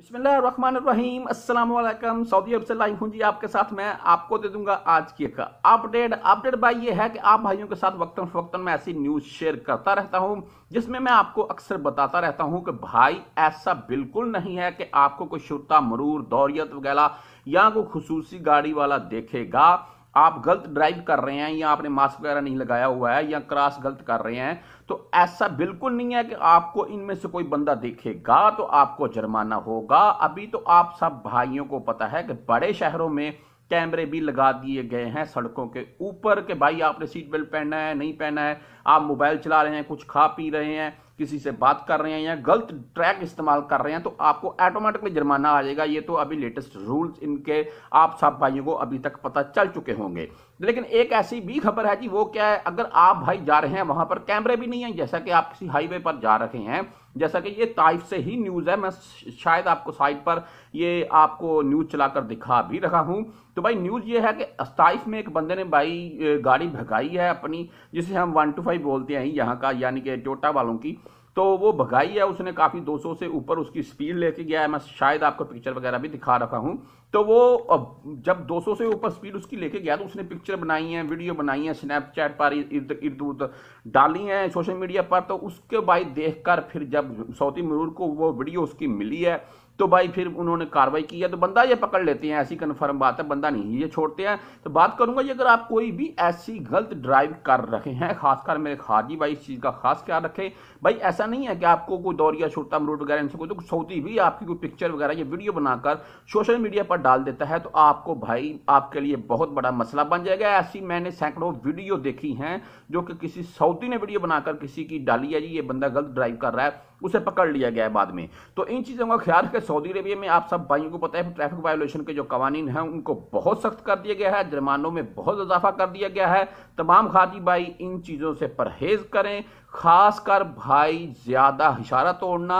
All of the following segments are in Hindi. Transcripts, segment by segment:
बिस्मिल्लाम अल्लाम सऊदी अरब से लाइव हूँ जी आपके साथ मैं आपको दे दूंगा आज की एक अपडेट अपडेट बाई ये है कि आप भाइयों के साथ वक्ता फवक्ता मैं ऐसी न्यूज़ शेयर करता रहता हूँ जिसमें मैं आपको अक्सर बताता रहता हूँ कि भाई ऐसा बिल्कुल नहीं है कि आपको कोई शुरता मरूर दौरियत वगैरह या कोई खसूसी गाड़ी वाला देखेगा आप गलत ड्राइव कर रहे हैं या आपने मास्क वगैरह नहीं लगाया हुआ है या क्रॉस गलत कर रहे हैं तो ऐसा बिल्कुल नहीं है कि आपको इनमें से कोई बंदा देखेगा तो आपको जुर्माना होगा अभी तो आप सब भाइयों को पता है कि बड़े शहरों में कैमरे भी लगा दिए गए हैं सड़कों के ऊपर के भाई आपने सीट बेल्ट पहना है नहीं पहना है आप मोबाइल चला रहे हैं कुछ खा पी रहे हैं किसी से बात कर रहे हैं या गलत ट्रैक इस्तेमाल कर रहे हैं तो आपको ऑटोमेटिकली जुर्माना आ जाएगा ये तो अभी लेटेस्ट रूल्स इनके आप सब भाइयों को अभी तक पता चल चुके होंगे लेकिन एक ऐसी भी खबर है जी वो क्या है अगर आप भाई जा रहे हैं वहां पर कैमरे भी नहीं है जैसा कि आप किसी हाईवे पर जा रहे हैं जैसा कि ये ताइफ से ही न्यूज़ है मैं शायद आपको साइट पर ये आपको न्यूज़ चलाकर दिखा भी रहा हूं तो भाई न्यूज़ ये है कि ताइफ में एक बंदे ने भाई गाड़ी भगाई है अपनी जिसे हम वन टू फाइव बोलते हैं यहाँ का यानी कि टोटा वालों की तो वो भगाई है उसने काफ़ी 200 से ऊपर उसकी स्पीड लेके गया है मैं शायद आपको पिक्चर वगैरह भी दिखा रखा हूँ तो वो जब 200 से ऊपर स्पीड उसकी लेके गया तो उसने पिक्चर बनाई है वीडियो बनाई है स्नैपचैट पर इर्द इर्द उर्द डाली हैं सोशल मीडिया पर तो उसके बाद देखकर फिर जब सौती मरूर को वो वीडियो उसकी मिली है तो भाई फिर उन्होंने कार्रवाई की है तो बंदा ये पकड़ लेते हैं ऐसी कन्फर्म बात है बंदा नहीं ये छोड़ते हैं तो बात करूंगा ये अगर आप कोई भी ऐसी गलत ड्राइव कर रहे हैं खासकर मेरे खाजी भाई इस चीज़ का खास ख्याल रखें भाई ऐसा नहीं है कि आपको कोई दौरिया छोटा मरूट वगैरह इनसे कोई तो सऊदी भी आपकी कोई पिक्चर वगैरह ये वीडियो बनाकर सोशल मीडिया पर डाल देता है तो आपको भाई आपके लिए बहुत बड़ा मसला बन जाएगा ऐसी मैंने सैकड़ों वीडियो देखी हैं जो कि किसी सऊदी ने वीडियो बनाकर किसी की डाली है जी ये बंदा गलत ड्राइव कर रहा है उसे पकड़ लिया गया है बाद में तो इन चीज़ों का ख्याल रखें सऊदी अरेबिया में आप सब भाइयों को पता है ट्रैफिक वायोलेशन के जो कवानीन हैं उनको बहुत सख्त कर दिया गया है जुर्मानों में बहुत इजाफा कर दिया गया है तमाम खाती भाई इन चीज़ों से परहेज़ करें खासकर भाई ज़्यादा इशारा तोड़ना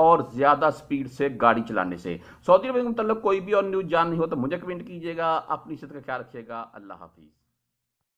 और ज़्यादा स्पीड से गाड़ी चलाने से सऊदी अरब के मतलब कोई भी और न्यूज़ जाननी हो तो मुझे कमेंट कीजिएगा अपनी सेहत का ख्याल रखिएगा अल्लाह हाफिज़